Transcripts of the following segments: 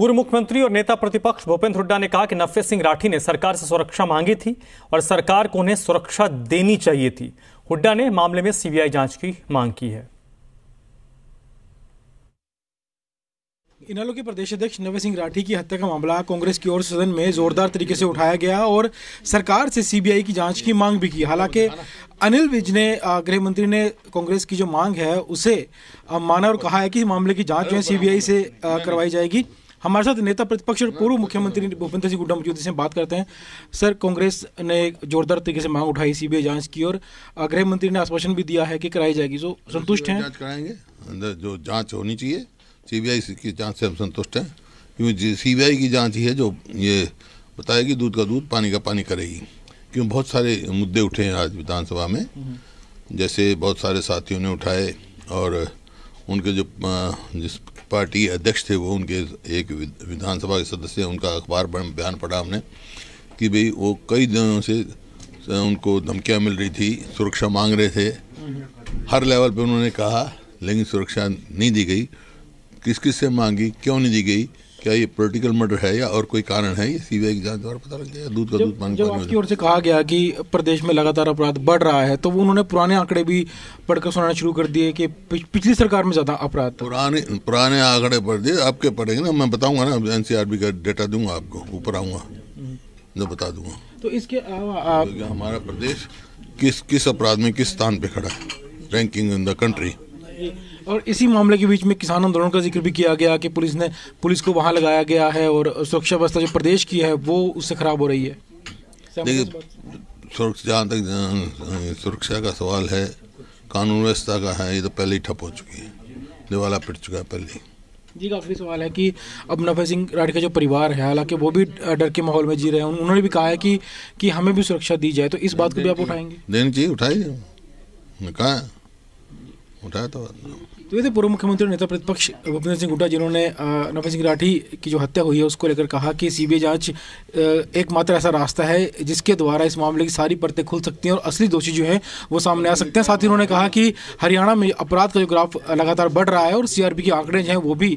पूर्व मुख्यमंत्री और नेता प्रतिपक्ष भूपेंद्र हुड्डा ने कहा कि नफे सिंह राठी ने सरकार से सुरक्षा मांगी थी और सरकार को उन्हें सुरक्षा देनी चाहिए थी हुड्डा ने मामले में सीबीआई जांच की मांग की है इनालो के प्रदेश अध्यक्ष नवे सिंह राठी की हत्या का मामला कांग्रेस की ओर सदन में जोरदार तरीके से उठाया गया और सरकार से सीबीआई की जांच की मांग भी की हालांकि अनिल विज ने गृह मंत्री ने कांग्रेस की जो मांग है उसे माना और कहा है कि मामले की जांच जो है सीबीआई से करवाई जाएगी हमारे साथ नेता प्रतिपक्ष और पूर्व तो मुख्यमंत्री भूपेंद्र सिंह हुड्डा मौजूद से बात करते हैं सर कांग्रेस ने जोरदार तरीके से मांग उठाई सीबीआई जांच की और गृह मंत्री ने आश्वासन भी दिया है कि कराई जाएगी जो तो संतुष्ट हैं जांच कराएंगे अंदर जो जांच होनी चाहिए सीबीआई की जांच से हम संतुष्ट हैं क्योंकि सीबीआई की जांच ही है जो ये बताएगी दूध का दूध पानी का पानी करेगी क्यों बहुत सारे मुद्दे उठे हैं आज विधानसभा में हम्म। जैसे बहुत सारे साथियों ने उठाए और उनके जो जिस पार्टी अध्यक्ष थे वो उनके एक विधानसभा के सदस्य उनका अखबार बयान पढ़ा हमने कि भाई वो कई दिनों से उनको धमकियाँ मिल रही थी सुरक्षा मांग रहे थे हर लेवल पे उन्होंने कहा लेकिन सुरक्षा नहीं दी गई किस किस से मांगी क्यों नहीं दी गई क्या ये पोलिटिकल मर्डर है या और कोई कारण है ये सीबीआई की जांच द्वारा पता लग गया दूध का दूध पानी जब आपकी ओर से कहा गया कि प्रदेश में लगातार अपराध बढ़ रहा है तो वो उन्होंने पुराने आंकड़े भी पढ़कर सुनाना शुरू कर दिए कि पिछली सरकार में ज्यादा अपराध पुराने पुराने आंकड़े पढ़ दिए आपके पढ़ेंगे ना मैं बताऊंगा ना एनसीआरबी का डेटा दूंगा आपको ऊपर आऊंगा मैं बता दूंगा तो इसके अलावा तो हमारा प्रदेश किस किस अपराध में किस स्थान पे खड़ा है रैंकिंग इन द कंट्री और इसी मामले के बीच में किसान आंदोलन का जिक्र भी किया गया कि पुलिस ने पुलिस को वहाँ लगाया गया है और सुरक्षा व्यवस्था जो प्रदेश की है वो उससे खराब हो रही है सुरक्षा जहाँ तक सुरक्षा का सवाल है कानून व्यवस्था का है ये तो पहले ही ठप हो चुकी है दिवाला पिट चुका है पहले जी आखिरी सवाल है कि अब नफे सिंह राठी का जो परिवार है हालांकि वो भी डर के माहौल में जी रहे हैं उन्होंने भी कहा है कि कि हमें भी सुरक्षा दी जाए तो इस बात को भी आप उठाएंगे देनी चाहिए उठाइए कहा उठाया तो तो ये पूर्व मुख्यमंत्री नेता प्रतिपक्ष भूपेंद्र सिंह हुड्डा जिन्होंने नवेंद्र सिंह राठी की जो हत्या हुई है उसको लेकर कहा कि सीबीआई जांच एकमात्र ऐसा रास्ता है जिसके द्वारा इस मामले की सारी परतें खुल सकती हैं और असली दोषी जो है वो सामने आ सकते हैं साथ ही उन्होंने कहा कि हरियाणा में अपराध का जो ग्राफ लगातार बढ़ रहा है और सीआरपी के आंकड़े जो हैं वो भी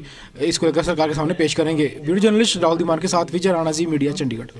इसको लेकर सरकार के सामने पेश करेंगे वीडियो जर्नलिस्ट राहुल दीमान के साथ विजय राणा जी मीडिया चंडीगढ़